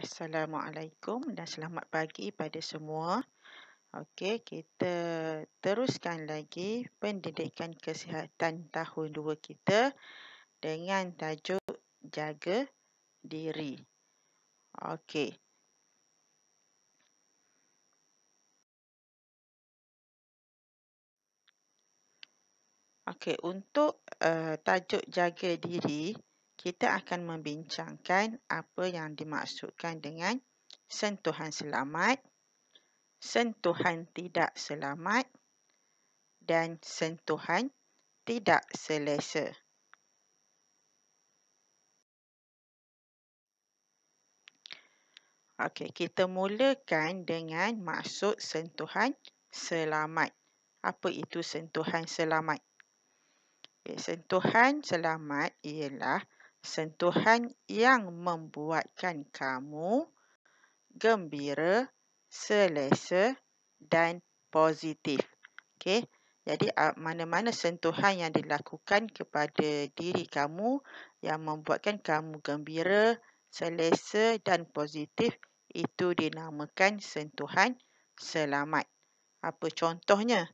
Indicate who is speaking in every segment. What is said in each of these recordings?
Speaker 1: Assalamualaikum dan selamat pagi pada semua. Okey, kita teruskan lagi pendidikan kesihatan tahun 2 kita dengan tajuk jaga diri. Okey. Okey, untuk uh, tajuk jaga diri, kita akan membincangkan apa yang dimaksudkan dengan sentuhan selamat, sentuhan tidak selamat dan sentuhan tidak selesa. Okey, kita mulakan dengan maksud sentuhan selamat. Apa itu sentuhan selamat? Okay, sentuhan selamat ialah sentuhan yang membuatkan kamu gembira, selesa dan positif. Okey. Jadi mana-mana sentuhan yang dilakukan kepada diri kamu yang membuatkan kamu gembira, selesa dan positif itu dinamakan sentuhan selamat. Apa contohnya?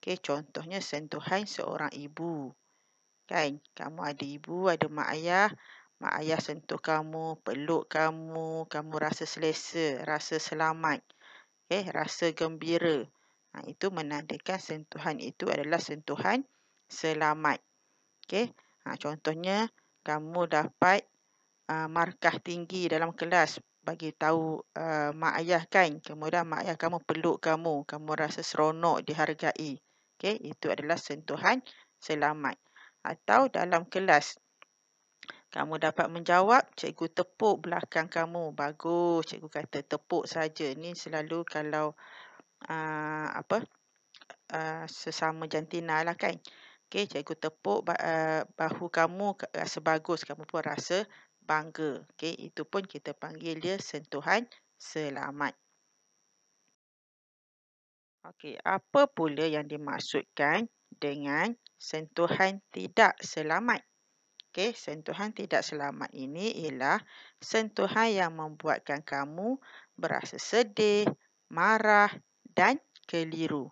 Speaker 1: Okey, contohnya sentuhan seorang ibu. Kan? Kamu ada ibu, ada mak ayah. Mak ayah sentuh kamu, peluk kamu, kamu rasa selesa, rasa selamat. okay, eh, rasa gembira. Ha, itu menandakan sentuhan itu adalah sentuhan selamat. okay. Ha, contohnya kamu dapat uh, markah tinggi dalam kelas bagi tahu uh, mak ayah kan. Kemudian mak ayah kamu peluk kamu, kamu rasa seronok dihargai. okay, itu adalah sentuhan selamat atau dalam kelas. Kamu dapat menjawab, cikgu tepuk belakang kamu. Bagus, cikgu kata tepuk saja. Ini selalu kalau uh, apa uh, sesama jantina lah kan. Okay, cikgu tepuk uh, bahu kamu rasa bagus. Kamu pun rasa bangga. Okay, itu pun kita panggil dia sentuhan selamat. Okay, apa pula yang dimaksudkan dengan sentuhan tidak selamat. Okey, sentuhan tidak selamat ini ialah sentuhan yang membuatkan kamu berasa sedih, marah dan keliru.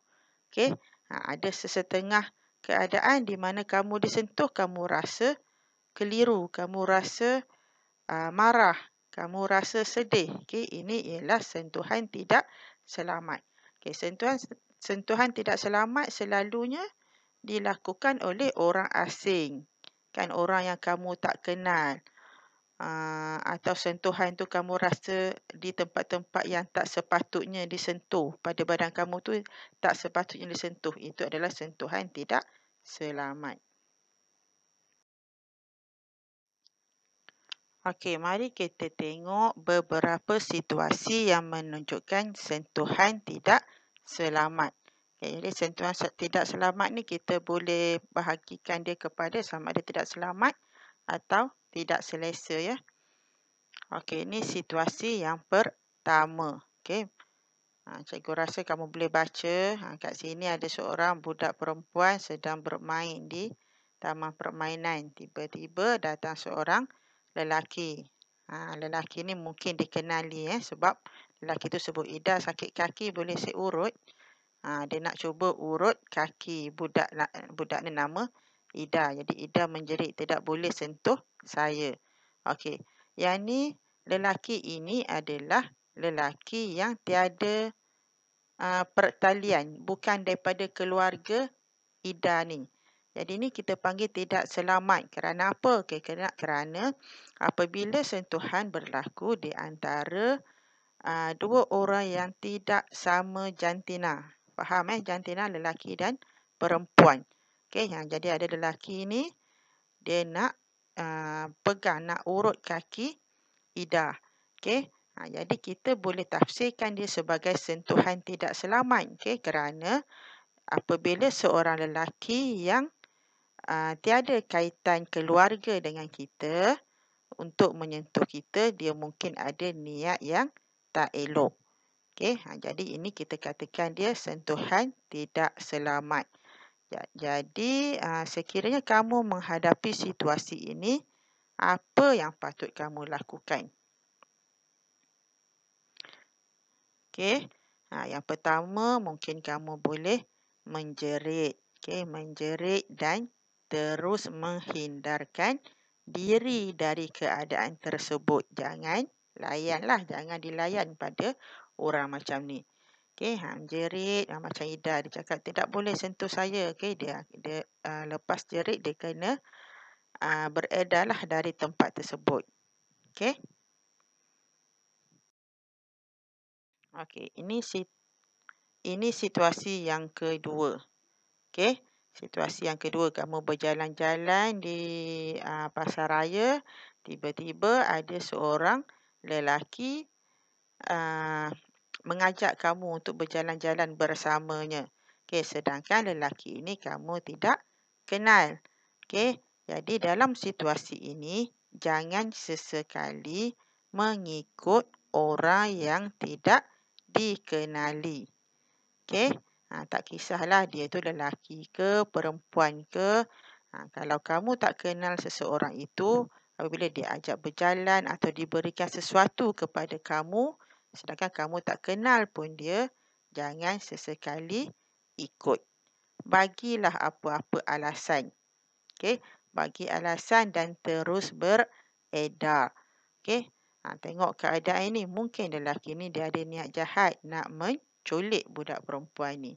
Speaker 1: Okey, ha, ada sesetengah keadaan di mana kamu disentuh kamu rasa keliru, kamu rasa uh, marah, kamu rasa sedih. Okey, ini ialah sentuhan tidak selamat. Okey, sentuhan sentuhan tidak selamat selalunya dilakukan oleh orang asing. Kan orang yang kamu tak kenal. Ah, atau sentuhan tu kamu rasa di tempat-tempat yang tak sepatutnya disentuh. Pada badan kamu tu tak sepatutnya disentuh. Itu adalah sentuhan tidak selamat. Okey, mari kita tengok beberapa situasi yang menunjukkan sentuhan tidak selamat. Okay, jadi sentuhan tidak selamat ni kita boleh bahagikan dia kepada sama ada tidak selamat atau tidak selesa ya. Okey, ini situasi yang pertama. Okey. Ha, cikgu rasa kamu boleh baca. Ha, kat sini ada seorang budak perempuan sedang bermain di taman permainan. Tiba-tiba datang seorang lelaki. Ha, lelaki ni mungkin dikenali eh, sebab lelaki tu sebut Ida sakit kaki boleh seurut. urut. Ha, dia nak cuba urut kaki budak budak ni nama Ida. Jadi Ida menjerit tidak boleh sentuh saya. Okey. Yang ni lelaki ini adalah lelaki yang tiada uh, pertalian. Bukan daripada keluarga Ida ni. Jadi ni kita panggil tidak selamat. Kerana apa? Okay, kerana, kerana apabila sentuhan berlaku di antara uh, dua orang yang tidak sama jantina. Faham eh jantina lelaki dan perempuan. Okey, yang jadi ada lelaki ni dia nak uh, pegang nak urut kaki Ida. Okey. Ha, jadi kita boleh tafsirkan dia sebagai sentuhan tidak selamat. Okey, kerana apabila seorang lelaki yang uh, tiada kaitan keluarga dengan kita untuk menyentuh kita, dia mungkin ada niat yang tak elok. Okey, ha, jadi ini kita katakan dia sentuhan tidak selamat. Ja, jadi, ha, sekiranya kamu menghadapi situasi ini, apa yang patut kamu lakukan? Okey, ha, yang pertama mungkin kamu boleh menjerit. Okey, menjerit dan terus menghindarkan diri dari keadaan tersebut. Jangan layanlah, jangan dilayan pada orang macam ni. Okey, ha, jerit ha, macam Ida dia cakap tidak boleh sentuh saya. Okey, dia dia uh, lepas jerit dia kena uh, beredarlah dari tempat tersebut. Okey. Okey, ini sit ini situasi yang kedua. Okey, situasi yang kedua kamu berjalan-jalan di uh, pasar raya, tiba-tiba ada seorang lelaki uh, mengajak kamu untuk berjalan-jalan bersamanya. Okey, sedangkan lelaki ini kamu tidak kenal. Okey, jadi dalam situasi ini jangan sesekali mengikut orang yang tidak dikenali. Okey, ha, tak kisahlah dia tu lelaki ke perempuan ke. Ha, kalau kamu tak kenal seseorang itu, apabila dia ajak berjalan atau diberikan sesuatu kepada kamu, Sedangkan kamu tak kenal pun dia, jangan sesekali ikut. Bagilah apa-apa alasan. Okay? Bagi alasan dan terus beredar. Okay? Ha, tengok keadaan ini Mungkin lelaki ini dia ada niat jahat nak menculik budak perempuan ini.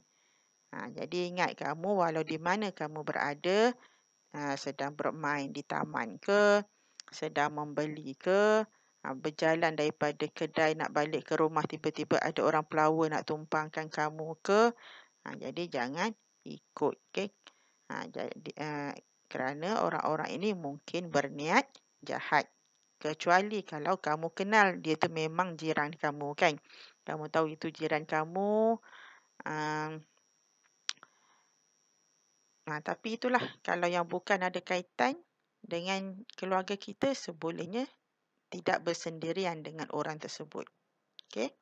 Speaker 1: Ha, jadi ingat kamu walau di mana kamu berada, ha, sedang bermain di taman ke, sedang membeli ke, Ah, berjalan daripada kedai nak balik ke rumah tiba-tiba ada orang pelawa nak tumpangkan kamu ke ha, jadi jangan ikut okay? ha, jadi, uh, kerana orang-orang ini mungkin berniat jahat kecuali kalau kamu kenal dia tu memang jiran kamu kan kamu tahu itu jiran kamu um, nah, tapi itulah kalau yang bukan ada kaitan dengan keluarga kita sebolehnya tidak bersendirian dengan orang tersebut. Okay.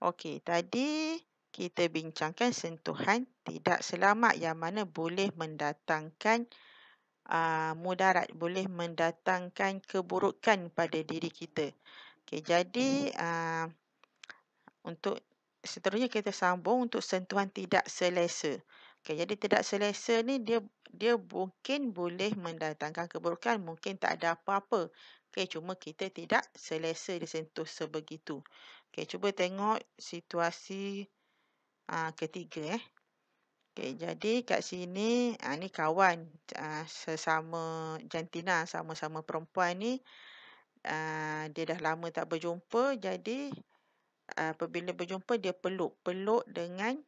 Speaker 1: Okey, tadi kita bincangkan sentuhan tidak selamat yang mana boleh mendatangkan uh, mudarat, boleh mendatangkan keburukan pada diri kita. Okey, jadi uh, untuk seterusnya kita sambung untuk sentuhan tidak selesa. Okay, jadi tidak selesa ni dia dia mungkin boleh mendatangkan keburukan, mungkin tak ada apa-apa. Okay, cuma kita tidak selesa disentuh sebegitu. Okay, cuba tengok situasi aa, ah, ketiga eh. Okay, jadi kat sini aa, ah, ni kawan aa, ah, sesama jantina sama-sama perempuan ni aa, dia dah lama tak berjumpa jadi apabila berjumpa dia peluk peluk dengan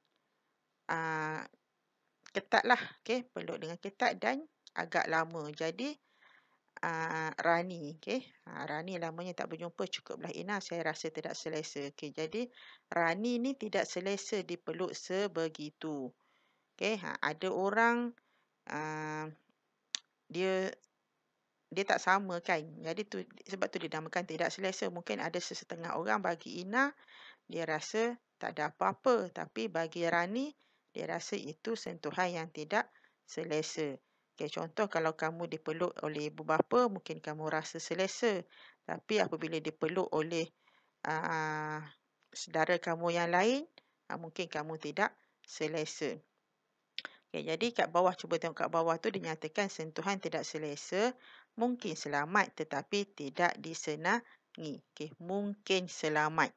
Speaker 1: aa, ketat lah. Okay. Peluk dengan ketat dan agak lama. Jadi, uh, Rani. Okay. Uh, Rani lamanya tak berjumpa. Cukuplah Ina. Saya rasa tidak selesa. Okay. Jadi, Rani ni tidak selesa dipeluk sebegitu. Okay. Uh, ada orang, uh, dia dia tak sama kan. Jadi, tu, sebab tu dinamakan tidak selesa. Mungkin ada sesetengah orang bagi Ina, dia rasa tak ada apa-apa. Tapi bagi Rani, dia rasa itu sentuhan yang tidak selesa. Okay, contoh kalau kamu dipeluk oleh ibu bapa, mungkin kamu rasa selesa. Tapi apabila dipeluk oleh aa, ah, saudara kamu yang lain, aa, ah, mungkin kamu tidak selesa. Okay, jadi kat bawah, cuba tengok kat bawah tu dinyatakan sentuhan tidak selesa. Mungkin selamat tetapi tidak disenangi. Okay, mungkin selamat.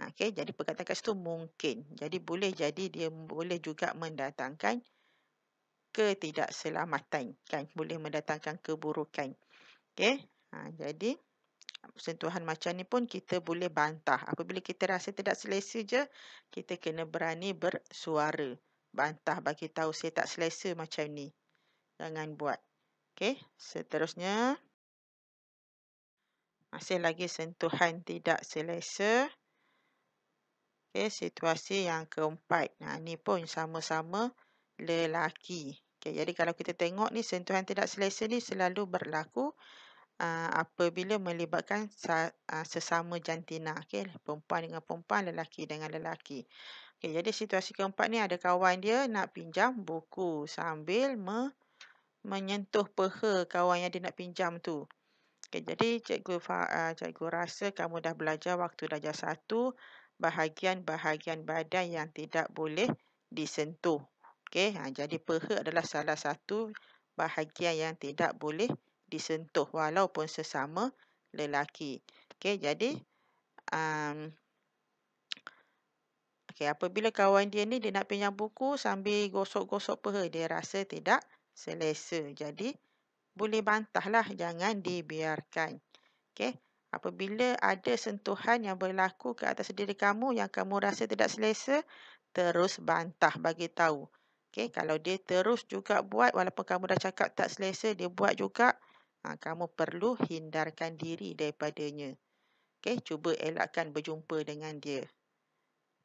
Speaker 1: Ha, Okey, jadi perkataan kat situ mungkin. Jadi boleh jadi dia boleh juga mendatangkan ketidakselamatan. Kan? Boleh mendatangkan keburukan. Okey, ha, jadi sentuhan macam ni pun kita boleh bantah. Apabila kita rasa tidak selesa je, kita kena berani bersuara. Bantah bagi tahu saya tak selesa macam ni. Jangan buat. Okey, seterusnya. Masih lagi sentuhan tidak selesa. Okay, situasi yang keempat. Nah, ni pun sama-sama lelaki. Okay, jadi kalau kita tengok ni sentuhan tidak selesa ni selalu berlaku uh, apabila melibatkan sa, uh, sesama jantina. Okay, perempuan dengan perempuan, lelaki dengan lelaki. Okay, jadi situasi keempat ni ada kawan dia nak pinjam buku sambil me menyentuh peha kawan yang dia nak pinjam tu. Okay, jadi cikgu, uh, cikgu rasa kamu dah belajar waktu darjah satu bahagian-bahagian badan yang tidak boleh disentuh. Okey, ha, jadi peha adalah salah satu bahagian yang tidak boleh disentuh walaupun sesama lelaki. Okey, jadi um, okay, apabila kawan dia ni dia nak pinjam buku sambil gosok-gosok peha, dia rasa tidak selesa. Jadi boleh bantahlah, jangan dibiarkan. Okey. Apabila ada sentuhan yang berlaku ke atas diri kamu yang kamu rasa tidak selesa, terus bantah bagi tahu. Okay, kalau dia terus juga buat walaupun kamu dah cakap tak selesa, dia buat juga, ha, kamu perlu hindarkan diri daripadanya. Okay, cuba elakkan berjumpa dengan dia.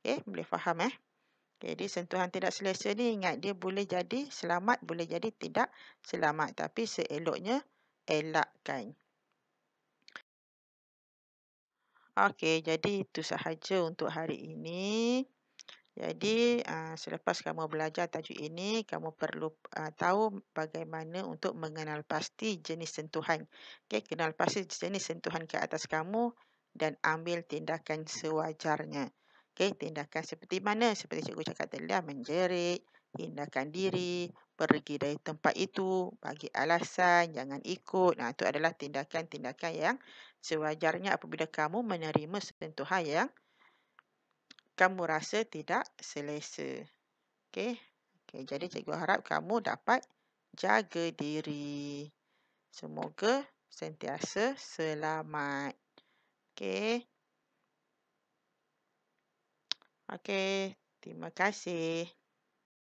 Speaker 1: Okay, boleh faham eh? Okay, jadi sentuhan tidak selesa ni ingat dia boleh jadi selamat, boleh jadi tidak selamat. Tapi seeloknya elakkan. Okey, jadi itu sahaja untuk hari ini. Jadi, ah, selepas kamu belajar tajuk ini, kamu perlu ah, tahu bagaimana untuk mengenal pasti jenis sentuhan. Okey, kenal pasti jenis sentuhan ke atas kamu dan ambil tindakan sewajarnya. Okey, tindakan seperti mana? Seperti cikgu cakap tadi lah, menjerit, hindarkan diri, pergi dari tempat itu, bagi alasan, jangan ikut. Nah, itu adalah tindakan-tindakan yang sewajarnya apabila kamu menerima sentuhan yang kamu rasa tidak selesa. Okey. Okey, jadi cikgu harap kamu dapat jaga diri. Semoga sentiasa selamat. Okey. Okey, terima kasih.